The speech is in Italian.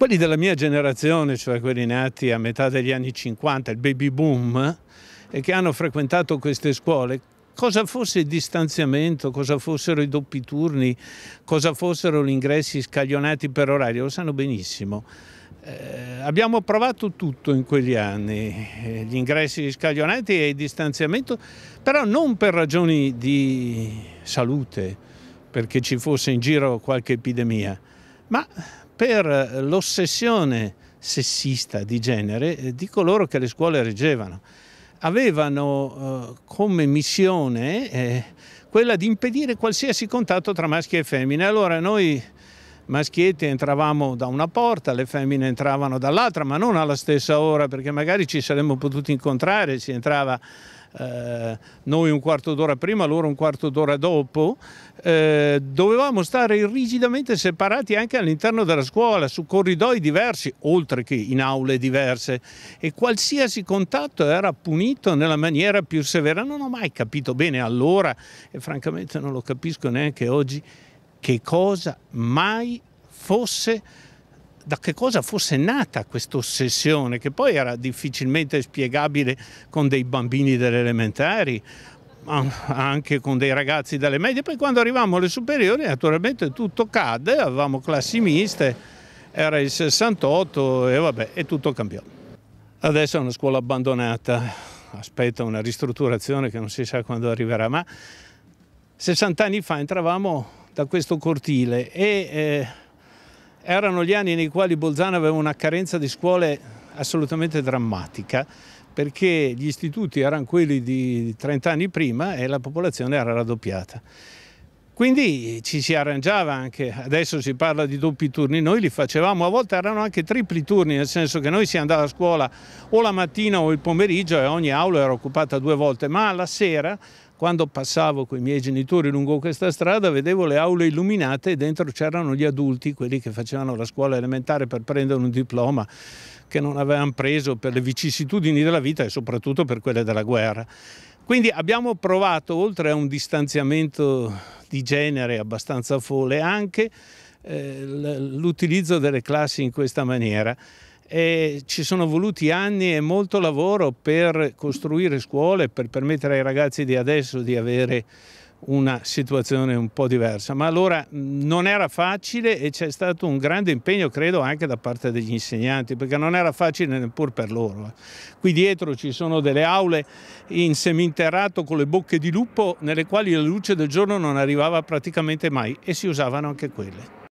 Quelli della mia generazione, cioè quelli nati a metà degli anni 50, il baby boom, e che hanno frequentato queste scuole, cosa fosse il distanziamento, cosa fossero i doppi turni, cosa fossero gli ingressi scaglionati per orario, lo sanno benissimo. Eh, abbiamo provato tutto in quegli anni, eh, gli ingressi scaglionati e il distanziamento, però non per ragioni di salute, perché ci fosse in giro qualche epidemia, ma per l'ossessione sessista di genere eh, di coloro che le scuole reggevano. Avevano eh, come missione eh, quella di impedire qualsiasi contatto tra maschi e femmine. Allora noi maschietti entravamo da una porta, le femmine entravano dall'altra, ma non alla stessa ora, perché magari ci saremmo potuti incontrare, si entrava eh, noi un quarto d'ora prima, loro un quarto d'ora dopo, eh, dovevamo stare rigidamente separati anche all'interno della scuola, su corridoi diversi, oltre che in aule diverse e qualsiasi contatto era punito nella maniera più severa. Non ho mai capito bene allora e francamente non lo capisco neanche oggi che cosa mai fosse da che cosa fosse nata questa ossessione, che poi era difficilmente spiegabile con dei bambini delle elementari, anche con dei ragazzi dalle medie. Poi quando arrivavamo alle superiori naturalmente tutto cadde, avevamo classi miste, era il 68 e vabbè, e tutto cambiò. Adesso è una scuola abbandonata, aspetta una ristrutturazione che non si sa quando arriverà, ma 60 anni fa entravamo da questo cortile e... Eh, erano gli anni nei quali Bolzano aveva una carenza di scuole assolutamente drammatica perché gli istituti erano quelli di 30 anni prima e la popolazione era raddoppiata. Quindi ci si arrangiava anche, adesso si parla di doppi turni, noi li facevamo, a volte erano anche tripli turni, nel senso che noi si andava a scuola o la mattina o il pomeriggio e ogni aula era occupata due volte, ma alla sera quando passavo con i miei genitori lungo questa strada vedevo le aule illuminate e dentro c'erano gli adulti, quelli che facevano la scuola elementare per prendere un diploma che non avevano preso per le vicissitudini della vita e soprattutto per quelle della guerra. Quindi abbiamo provato, oltre a un distanziamento di genere abbastanza folle, anche eh, l'utilizzo delle classi in questa maniera. E ci sono voluti anni e molto lavoro per costruire scuole, per permettere ai ragazzi di adesso di avere una situazione un po' diversa, ma allora non era facile e c'è stato un grande impegno credo anche da parte degli insegnanti perché non era facile neppure per loro. Eh. Qui dietro ci sono delle aule in seminterrato con le bocche di lupo nelle quali la luce del giorno non arrivava praticamente mai e si usavano anche quelle.